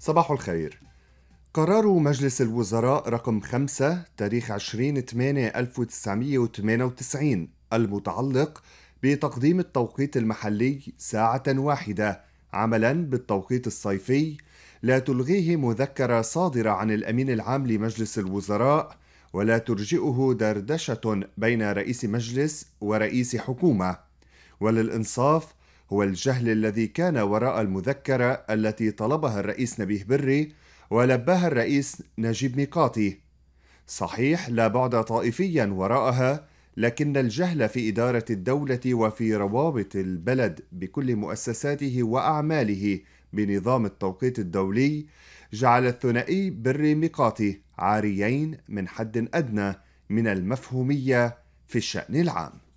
صباح الخير قرار مجلس الوزراء رقم 5 تاريخ 20 8 1998 المتعلق بتقديم التوقيت المحلي ساعة واحدة عملا بالتوقيت الصيفي لا تلغيه مذكرة صادرة عن الأمين العام لمجلس الوزراء ولا ترجئه دردشة بين رئيس مجلس ورئيس حكومة وللإنصاف هو الجهل الذي كان وراء المذكرة التي طلبها الرئيس نبيه بري ولباها الرئيس نجيب ميقاتي صحيح لا بعد طائفيا وراءها لكن الجهل في إدارة الدولة وفي روابط البلد بكل مؤسساته وأعماله بنظام التوقيت الدولي جعل الثنائي بري ميقاتي عاريين من حد أدنى من المفهومية في الشأن العام